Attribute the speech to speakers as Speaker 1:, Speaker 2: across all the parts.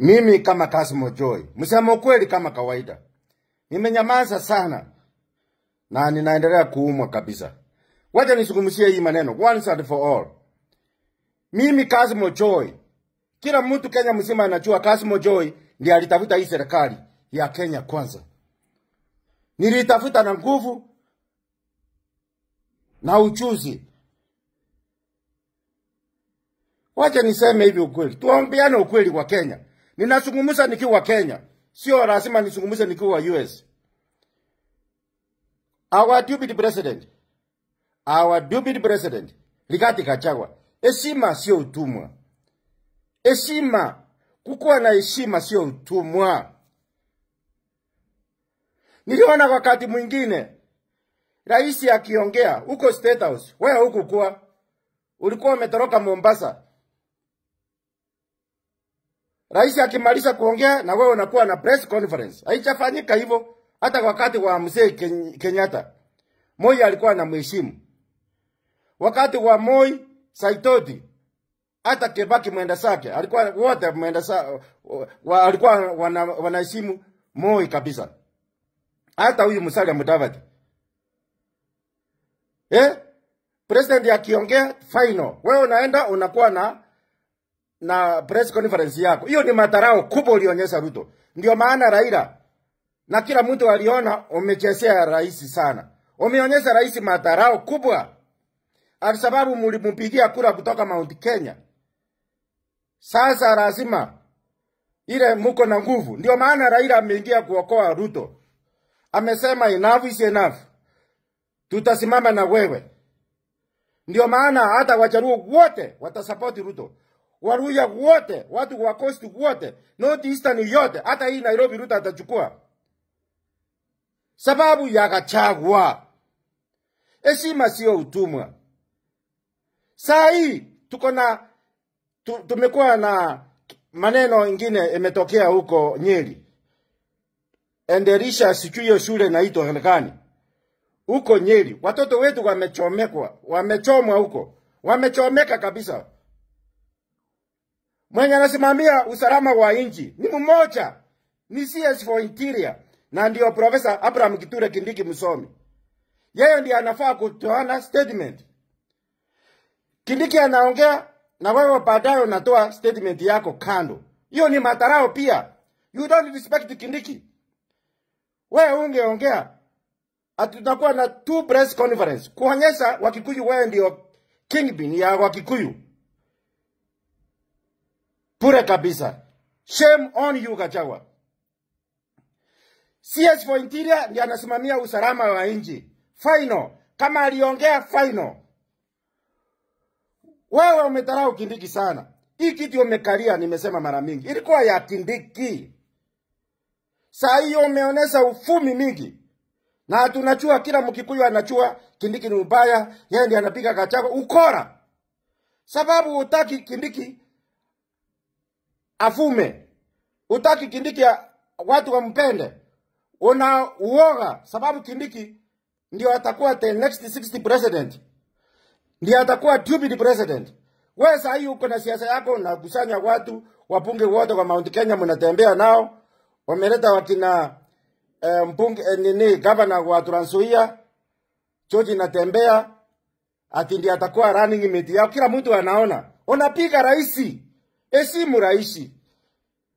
Speaker 1: Mimi kama Kasmo Joy, msema kweli kama kawaida, nimenyamaza sana na ninaendelea kuumwa kabisa. Wacha nizungumzie hii maneno once and for all. Mimi Kasmo Joy, kila mtu Kenya mzima anajua Kasmo Joy ndiye alitafuta hii serikali ya Kenya Kwanza. Nilitafuta na nguvu na uchuzi. Wacha niseme hivi ukweli, tuombeane ukweli kwa Kenya ninazungumza nikiwa Kenya, sio lazima nizungumze nikiwa US. Our deputy president, our deputy president Rigathi Gachagua, heshima sio utumwa. Heshima, kukuwa na heshima sio utumwa. Niliona wakati mwingine rais akiongea huko State House, wewe hukukuwa, ulikuwa umetoroka Mombasa Rais akimaliza kuongea na wewe unakuwa na press conference. Haichafanyika hivyo hata wakati wa mzee Kenyatta. Moi alikuwa na mheshimu. Wakati wa Moi Saitoti hata Kebaki mwenda sake alikuwa wote mwenda sa, wa, alikuwa wanaheshimu wana Moi kabisa. Hata huyu Musalia Mudavadi. Eh? President akiongea final, wewe unaenda unakuwa na na press conference yako. Hiyo ni madharau kubwa ulionyesha Ruto. Ndio maana Raila na kila mtu aliona umechezea rais sana. Umeonyesha rais madharau kubwa. sababu mlimpigia kura kutoka Mount Kenya. Sasa lazima ile muko na nguvu. Ndio maana Raila ameingia kuokoa Ruto. Amesema enough is enough. Tutasimama na wewe. Ndio maana hata wajaruo wote watasapoti Ruto. Waruya wote, watu wa coast wote, North Eastern yote, hata hii Nairobi Ruto atachukua, sababu ya kachagua. Heshima sio utumwa. Saa hii tuko na tu, tumekuwa na maneno ingine imetokea huko Nyeri, enderisha sijui hiyo shule naitoelekani huko Nyeri, watoto wetu wamechomekwa, wamechomwa huko, wamechomeka kabisa. Mwenye anasimamia usalama wa nchi ni mmoja, ni CS for Interior, na ndio Profesa Abraham Kithure Kindiki Musomi. Yeye ndiye anafaa kutoana statement. Kindiki anaongea na wewe baadaye unatoa statement yako kando. Hiyo ni matarao pia. You don't respect Kindiki. Wewe ungeongea atutakuwa na two press conference kuonyesha Wakikuyu wewe ndio kingpin ya Wakikuyu. Pure kabisa. Shame on you Gachagua. CS for Interior ndiye anasimamia usalama wa nchi. Final kama aliongea final. Wewe umetarau Kindiki sana. Hii kitu umekalia, nimesema mara mingi, ilikuwa ya Kindiki. Saa hiyo umeonesha ufumi mingi, na tunachua kila Mkikuyu anachua Kindiki ni mbaya, yeye ndiye anapiga Gachagua ukora, sababu utaki Kindiki afume utaki kindiki watu wampende una uoga sababu kindiki ndio atakuwa the next 60 president ndio atakuwa deputy president wewe sasa hii uko na siasa yako na kusanya watu wapunge wote kwa Mount Kenya mnatembea nao wameleta wakina eh, mpunge eh, nini governor wa Trans Nzoia George natembea ati ndiye atakuwa running mate yao kila mtu anaona unapiga raisi Esi eh, muraishi.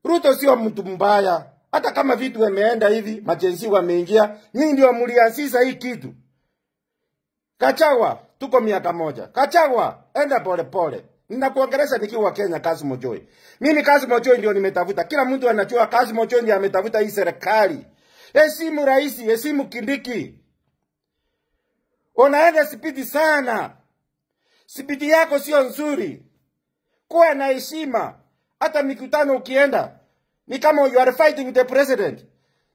Speaker 1: Ruto siwa mtu mbaya. Hata kama vitu wameenda hivi, majenzi wameingia, nyinyi ndio mlianzisha hii kitu. Kachawa, tuko miaka moja. Kachawa, enda pole Pole. Ninakuongelesha nikiwa Kenya kazi Mojoi. Mimi kazi Mojoi ndio nimetafuta. Kila mtu anajua kazi Mojoi ndio ametafuta hii serikali. Hesimu eh, rais, hesimu eh, Kindiki. Unaenda spidi sana. Spidi yako sio nzuri kuwa na heshima. Hata mikutano ukienda ni kama you are fighting the president,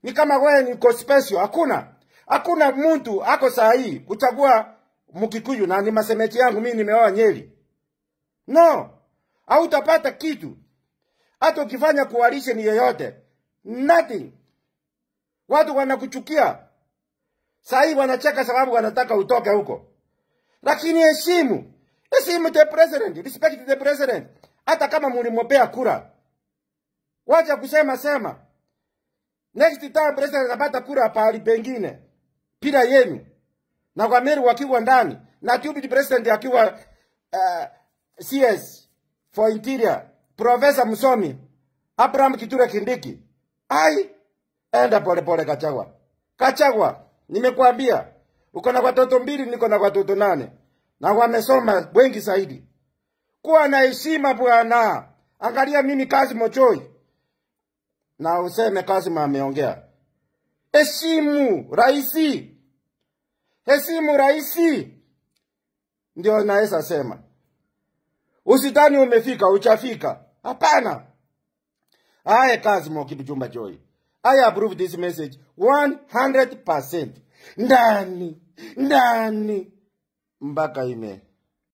Speaker 1: ni kama wewe ni conspiracy. Hakuna hakuna mtu ako saa hii kuchagua Mkikuyu, na ni masemeti yangu, mimi nimeoa Nyeri. No, hautapata kitu hata ukifanya ni yoyote, nothing. Watu wanakuchukia saa hii, wanacheka sababu wanataka utoke huko, lakini heshimu Heshimu the president, respect the president. Hata kama mulimwopea kura, wacha kusema sema. Next time president atapata kura pahali pengine pira yenu na kwa Meru wakiwa ndani na tupid president akiwa uh, CS for interior Professor Musomi. Abraham Kiture Kindiki ai enda pole pole Kachagwa. Kachagwa, nimekuambia uko na watoto mbili, niko na watoto nane na wamesoma wengi zaidi. Kuwa na heshima bwana. Angalia mimi kazi mochoi na useme kazi ameongea. Heshimu raisi, heshimu raisi, ndio naweza sema. Usitani umefika uchafika, hapana. Aye kazi mo kitu chumba joy. I approve this message 100%. Ndani, ndani. Mbaka ime.